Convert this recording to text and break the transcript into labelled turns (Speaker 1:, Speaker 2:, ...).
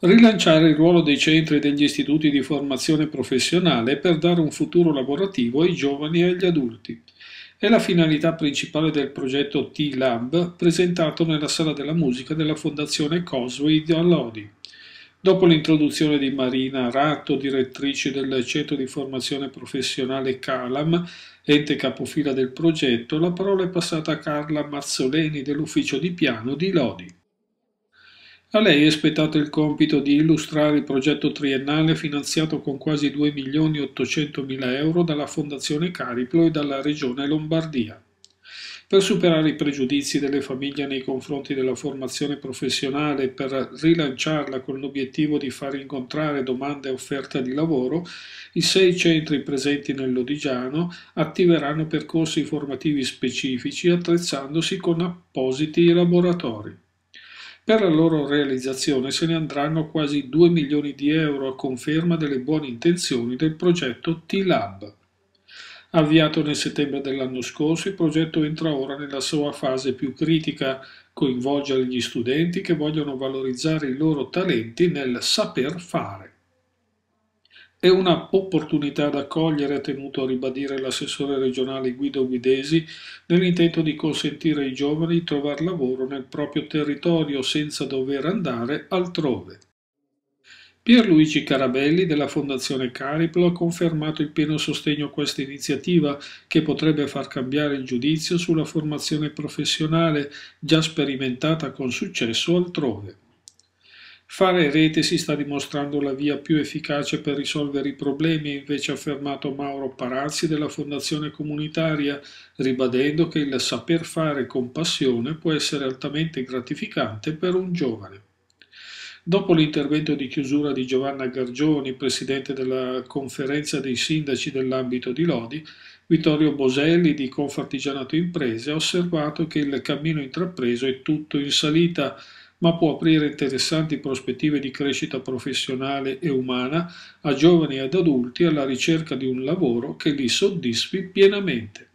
Speaker 1: rilanciare il ruolo dei centri e degli istituti di formazione professionale per dare un futuro lavorativo ai giovani e agli adulti. È la finalità principale del progetto T-Lab presentato nella Sala della Musica della Fondazione Cosway di Lodi. Dopo l'introduzione di Marina Arato, direttrice del Centro di Formazione Professionale Calam, ente capofila del progetto, la parola è passata a Carla Mazzoleni dell'Ufficio di Piano di Lodi. A lei è spettato il compito di illustrare il progetto triennale finanziato con quasi 2 milioni 800 mila euro dalla Fondazione Cariplo e dalla Regione Lombardia. Per superare i pregiudizi delle famiglie nei confronti della formazione professionale e per rilanciarla con l'obiettivo di far incontrare domande e offerta di lavoro, i sei centri presenti nell'Odigiano attiveranno percorsi formativi specifici attrezzandosi con appositi laboratori. Per la loro realizzazione se ne andranno quasi 2 milioni di euro a conferma delle buone intenzioni del progetto T-Lab. Avviato nel settembre dell'anno scorso, il progetto entra ora nella sua fase più critica, coinvolgere gli studenti che vogliono valorizzare i loro talenti nel saper fare. È una opportunità da cogliere, ha tenuto a ribadire l'assessore regionale Guido Guidesi, nell'intento di consentire ai giovani di trovare lavoro nel proprio territorio senza dover andare altrove. Pierluigi Carabelli della Fondazione Cariplo ha confermato il pieno sostegno a questa iniziativa che potrebbe far cambiare il giudizio sulla formazione professionale già sperimentata con successo altrove. Fare rete si sta dimostrando la via più efficace per risolvere i problemi, ha invece affermato Mauro Parazzi della Fondazione Comunitaria, ribadendo che il saper fare con passione può essere altamente gratificante per un giovane. Dopo l'intervento di chiusura di Giovanna Gargioni, presidente della conferenza dei sindaci dell'ambito di Lodi, Vittorio Boselli di Confartigianato Imprese ha osservato che il cammino intrapreso è tutto in salita, ma può aprire interessanti prospettive di crescita professionale e umana a giovani ed adulti alla ricerca di un lavoro che li soddisfi pienamente.